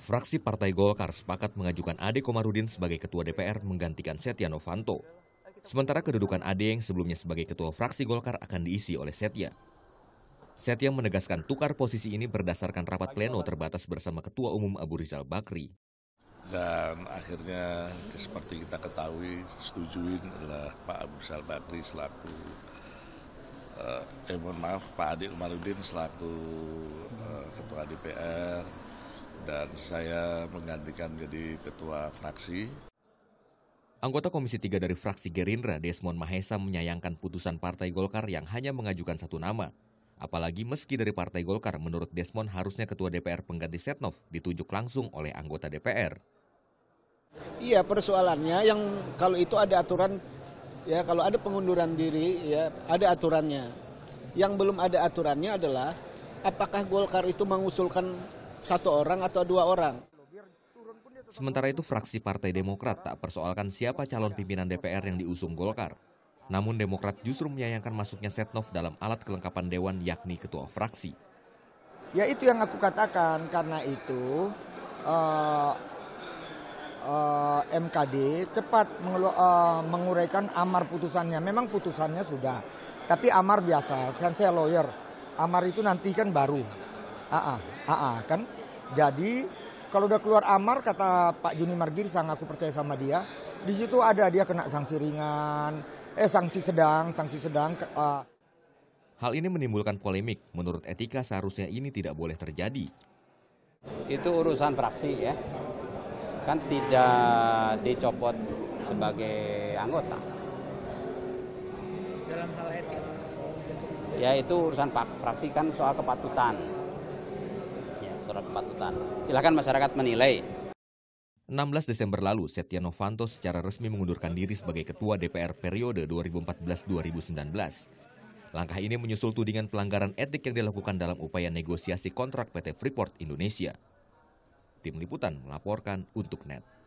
Fraksi Partai Golkar sepakat mengajukan Ade Komarudin sebagai Ketua DPR menggantikan Setia Novanto. Sementara kedudukan Ade yang sebelumnya sebagai Ketua Fraksi Golkar akan diisi oleh Setia. Setia menegaskan tukar posisi ini berdasarkan rapat pleno terbatas bersama Ketua Umum Abu Rizal Bakri. Dan akhirnya seperti kita ketahui, setujuin adalah Pak Abu Rizal Bakri selaku eh, eh mohon maaf Pak Ade Umarudin selaku eh, Ketua DPR, dan saya menggantikan jadi ketua fraksi. Anggota Komisi 3 dari fraksi Gerindra, Desmond Mahesa menyayangkan putusan Partai Golkar yang hanya mengajukan satu nama. Apalagi meski dari Partai Golkar, menurut Desmond harusnya Ketua DPR pengganti Setnov ditunjuk langsung oleh anggota DPR. Iya persoalannya yang kalau itu ada aturan ya kalau ada pengunduran diri ya ada aturannya. Yang belum ada aturannya adalah apakah Golkar itu mengusulkan satu orang atau dua orang. Sementara itu fraksi Partai Demokrat tak persoalkan siapa calon pimpinan DPR yang diusung Golkar. Namun Demokrat justru menyayangkan masuknya Setnov dalam alat kelengkapan Dewan yakni ketua fraksi. Ya itu yang aku katakan karena itu uh, eh, uh, eh, MKD cepat mengelu, uh, eh, menguraikan amar putusannya. Memang putusannya sudah, tapi amar biasa. Saya lawyer, amar itu nanti kan baru. AA, ah, AA ah, ah, kan. Jadi kalau udah keluar amar kata Pak Juni Margir sang aku percaya sama dia, di situ ada dia kena sanksi ringan, eh sanksi sedang, sanksi sedang. Uh. Hal ini menimbulkan polemik. Menurut etika seharusnya ini tidak boleh terjadi. Itu urusan fraksi ya. Kan tidak dicopot sebagai anggota. Dalam hal etika? Ya itu urusan fraksi kan soal kepatutan surat kepatutan. Silakan masyarakat menilai. 16 Desember lalu, Setia Novanto secara resmi mengundurkan diri sebagai Ketua DPR periode 2014-2019. Langkah ini menyusul tudingan pelanggaran etik yang dilakukan dalam upaya negosiasi kontrak PT Freeport Indonesia. Tim Liputan melaporkan untuk NET.